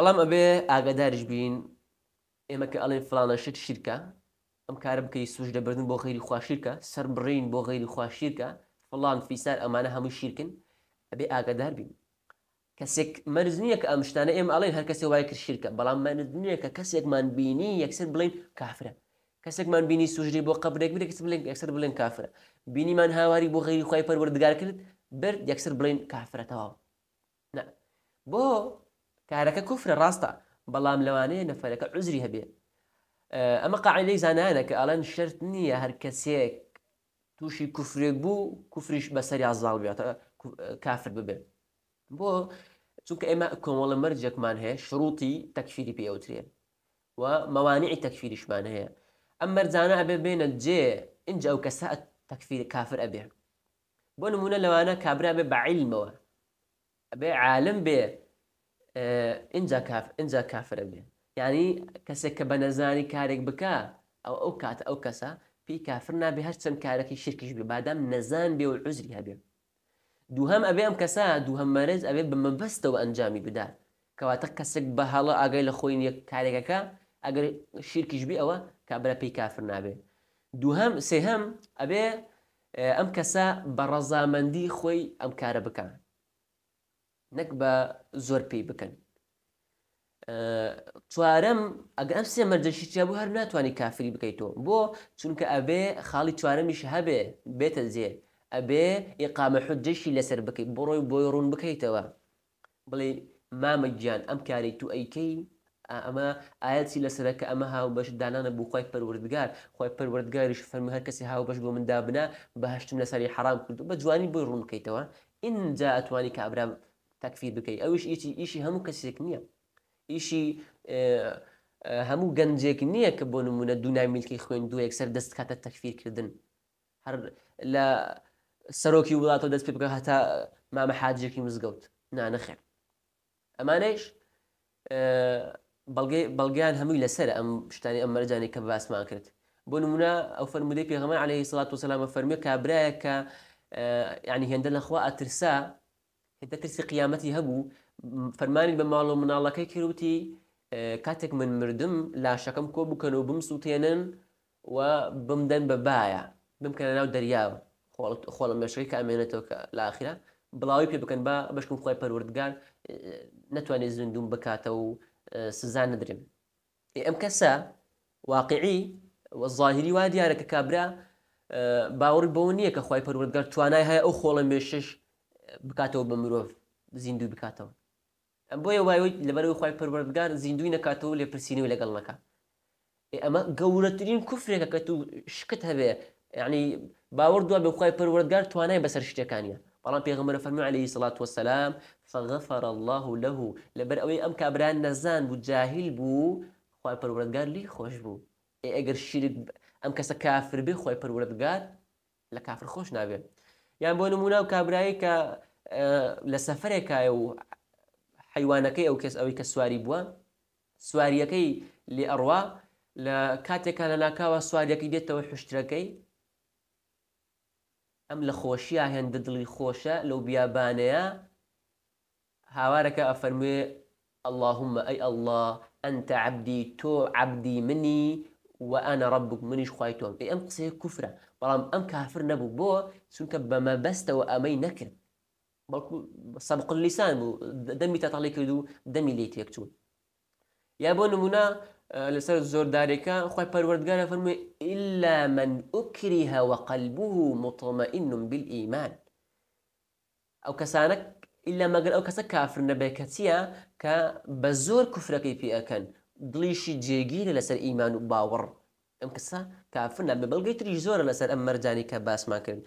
بەڵام أبي ئاگادارش بين إما كألين فلان شت شركة أم كارب كي سوش دەبردن بۆ غیری خواشیرکە سەر بڕین بۆ غیری خواشیرکە فڵان فیسار ئەمانە هەموو شیرکن ئەبێ ئاگادار بین کەسێک مەرز نییە کە ئەم شتانە ئێمە ئەڵێن هەر کەسێک وای کرد شیرکە بەڵام مەرز نییە کە کەسێکمان بینی یەکسەر بڵین کافرە کەسێکمان بینی سوژری بۆ قبرێک بێت کەس بڵێن یەکسەر بڵێن کافرە بینیمان هاواری بۆ غیری خی پەروەردگار کرد برد كافرة بڵێن کافرەتەواو بو کارەکە کوفرە ڕاستە بەڵام لەوانەیە نەفەرەکە عزری هەبێ ئەمە آه، قاعلەی زانانە کە ئەلەن شرت نییە هەر کەسێک تووشی کوفرێک بوو کوفریش بەسەری ئازاڵ بێتە کافر آه، آه، ببێ بۆ چونکە ئێمە کۆمەڵە مەرجێکمان هەیە شروتی تەکفیری پێوترێ و مەوانعی تەکفیریشمان هەیە ئەم مەرجانە ئەبێ بێنە جێ اینجا ئەو کەسە تەکفیر کافر ئەبێ بۆ نمونە لەوانە کابرا بێ بعلم ابي عالم بێ اینجا کاف اینجا کافرە بێ یعنی کەسێک کە بە نەزانی کارێک بکە ئەو ئەو کات ئەو کەسە پێی کافر نابێ هەر چەند کارەکی شرکیش بێ بادام نەزان بێ و عزری هەبێ دووهم ئەبێ ئەم کەسە دووهم مەرز ئەبێ بە مەبەستەوە ئەنجامی بدات کەواتە کەسێک بە هەڵە ئاگای لە خۆی یەک کارێکەکە ئەگەر شیرکیش بێ ئەوە کابرا پێی کافر نابێ دووهم سێهم ئەبێ ئەم کەسە بە ڕەزامەندی خۆی ئەم کارە بکە نەک بە زۆر پێی بکەن چوارەم ئەگە ئەم سێ مەرجەشی چیا بوو هەر ناتوانانی کافری بکەیتەوە بۆ چونکە ئەبێ خاڵی چوارەمیش هەبێ بێتە زیێ ئەبێ ئقامە حجەشی لەسەر بکەیت بڕۆی بۆی ڕوون بکەیتەوە بڵێ مامە گیان ئەم کاری تو ئەیکەی ئەمە ئاەتی لەسەرەکە ئەمە هاو بەش دانانە بوو خۆی پەروردگار خۆی پەروردگاریش فەرمە هەر کەسی هاو بەش بۆ مندابنا بەهشتم لەسەری حرام کرد بە جوانی بۆی ڕوونکەیتەوە اینجا ئەتوانی کە ئابرام تكفیر بکەی ئەوش ئیچی إيشي هەموو کەسێک نییە إيشي آه همو جنزيك نية كبون من الدنيا ملكي خوين دو یەکسەر دەست کاتە تەکفیرکردن هەر لە سەرۆکی وڵاتەوە دەست پێ بکە هەتا مامە حاجێکی مزگەوت نانەخێ ئەمانەیش آه، بەڵگەیان هەمووی لەسەر ئەم شتانی ئەم مەرجانی کە باسمان کرد بۆ نمونە ئەو فەرمودەی پێغەمان عليه سڵات و سلامە فەرمی کابراایەکە آه، ینی هێندە لەخوا ئەترسا دەترسی قیامەتی هەبوو فەرمانی بە ماڵ و مناڵەکەی کروتی کاتێک من مردم لاشەکەم کۆ بکەن و بم سووتێنن و بمدەن بە باە بمکەن ناو دەریاوە خۆڵە مێشەکەی کە ئامێنێتەوە کە لاخرا بڵاوی پێ بکەن بە بەشکم خۆی پەروردگار نتوانێت زندوم بکاتەوە و سزان نەدرێن ئەم کەسە واقعی ظاهری وا دیارە کە کابرا باوەڕ بەوە نییە کە خی پەروردگار توانای هەیە ئەو خۆڵە مێشش بکاتەوە بە مرۆڤ زیندوی بکاتەوە ئەم بۆیە وایەوەی لەبەرەوەی خی پەروەردگار زیندوی نەکاتەوە لێپرسینەوە لەگەڵ نەکە ئەمە گەورەترین کوفرێکە کە تو شکت هەبێ یعنی باوە دووە بەخوای پەروەردگار توانای بەسەر شتەکانیە بەڵام پێغمرە فەرمی عليه سلاات وسلام فغفر الله له لەبەر ئەوەی ئەم کابران نەزان بوو جاهیل بوو خی پەروەردگار لی خۆش بوو ئەگەر شیرک ئەم کەسە کافر بێ خۆی پەروەردگار لە کافر خۆش ناوێت یان بۆ نمونە و کابرایی کە لە سەفرێکایە و حیوانەکەی ئەو کەس ئەوەی کە سواری بووە سواریەکەی لێ ئەڕوا لە کاتێکا لە ناکاوە سواریەکەی دێتەوە حشتەکەی ئەم لە خۆشیە هێندە دڵی خۆشە لەو بیابانەیە هاوارەکە ئەفەرموێ اللهم ئەی ئەله ئەتە عبدی تۆ عبدی منی وأنا ربك منيش خوای اي ام قصي كفرة کوفرە ام كافر نبو بو سنك بما بست وامي نكر بەڵکو سەبق لیسان بوو دەمی تەتەڵی کرد و دەمی لی تێک چوون یا بۆ نمونە آه، لەسەر زۆردارێکە خی پەروەردگارە إلا من أكره وقلبه مطمئن بالإيمان أو كسانك إلا ما قال أو كسك كافر کە چییە کە بە زۆر دڵیشی جێگیرە لەسەر ئیمان و باوەڕ ئەم کەسە کافرنا بە بەڵگەی تری زۆرە لەسەر ئەم مەرجانی کە باسمان کرد